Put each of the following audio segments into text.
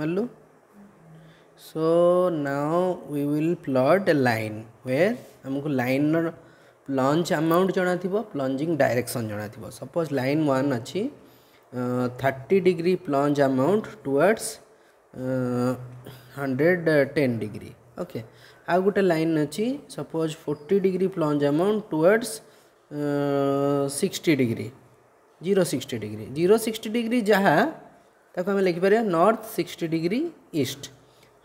Mallu? So now we will plot a line where हमको line र plunge amount जना थी बो plunging direction जना थी बो suppose line अच्छी thirty degree plunge amount towards hundred ten degree okay आ गोटे लाइन अच्छी suppose forty degree plunge amount towards sixty degree zero sixty degree zero sixty degree जहाँ ताको आम लिखिपर north sixty degree east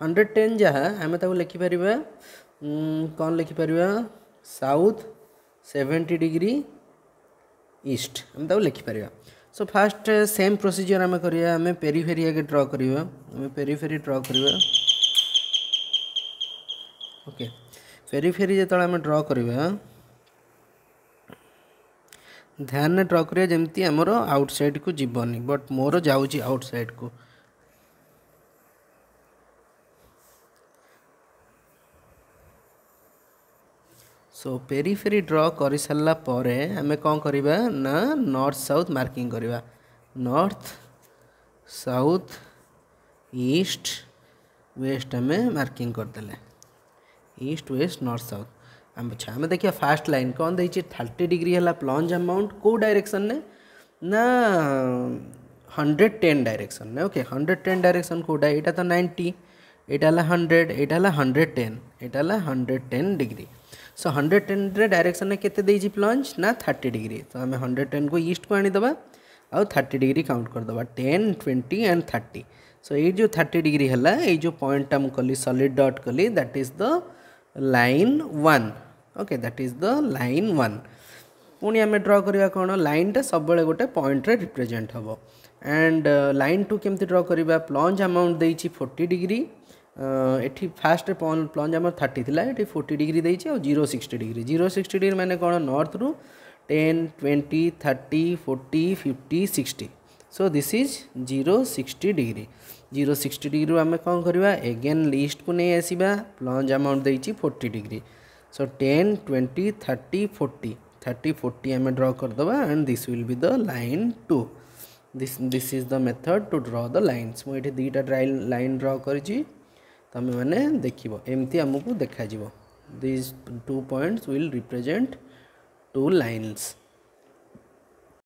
hundred ten जहाँ आम लिखिपर कौन लिखिपर साउथ सेवेन्टी डिग्री ईस्ट आम लिखिपर सो फास्ट सेम प्रोसीजर आम करें पेरी पेरीफेरी आगे ड्र करवा पेरी पेरीफेरी ड्र कर ओके पेरीफेरी जो आम ड्र करवा ध्यान ने ड्र करा जमी आम आउट को जीवनी बट मोर जाऊट सैड को सो पेरी फेरी ड्र कर सर आम कौन करवा ना नर्थ साउथ मार्किंग करवा नर्थ साउथ ईस्ट वेस्ट आम मार्किंग करदे ईस्ट वेस्ट नर्थ साउथ अच्छा आम देखिए फास्ट लाइन कौन दे थर्टी डिग्री है प्लंज अमाउंट कौ डायरेक्शन ने ना हंड्रेड टेन डायरेक्शन ने ओके हंड्रेड टेन डायरेक्शन कौटा यहाँ तो नाइंटी यहाँ है हंड्रेड यहाँ है हंड्रेड टेन यहाँ है hundred ten degree so hundred ten direction में के प्लंज ना थर्टी डिग्री तो आम हंड्रेड टेन को ईस्ट को आनीद आउ थर्टी डिग्री काउंट करदे ten twenty and thirty so ये जो थर्टी डिग्री है ये जो पॉइंट आम कली सलीड डट कली that is the line one okay that is the line one ପୁଣି ଆମେ ଡ୍ର କରିବା କ'ଣ ଲାଇନ୍ଟା ସବୁବେଳେ ଗୋଟେ ପଏଣ୍ଟରେ ରିପ୍ରେଜେଣ୍ଟ ହେବ ଆଣ୍ଡ ଲାଇନ୍ ଟୁ କେମିତି ଡ୍ର କରିବା ପ୍ଲଞ୍ଜ ଆମାଉଣ୍ଟ ଦେଇଛି ଫୋର୍ଟି ଡିଗ୍ରୀ ଏଠି ଫାଷ୍ଟରେ ପ୍ଲଞ୍ଜ ଆମର ଥାର୍ଟି ଥିଲା ଏଠି ଫୋର୍ଟି ଡିଗ୍ରୀ ଦେଇଛି ଆଉ zero sixty degree zero sixty degree ମାନେ କ'ଣ ନର୍ଥରୁ ten twenty thirty forty fifty sixty so this is zero sixty degree zero sixty ଡିଗ୍ରୀରୁ ଆମେ କ'ଣ କରିବା ଏଗେନ୍ ଲିଷ୍ଟକୁ ନେଇ ଆସିବା ପ୍ଲଞ୍ଜ ଆମାଉଣ୍ଟ ଦେଇଛି forty degree so ten twenty thirty forty thirty forty आम ड्र करदे and this will be the line two this this is the method to draw the lines मुझे दुईटा लाइन ड्र कर तुम मैंने देख एमती आमको देखा these two points will represent two lines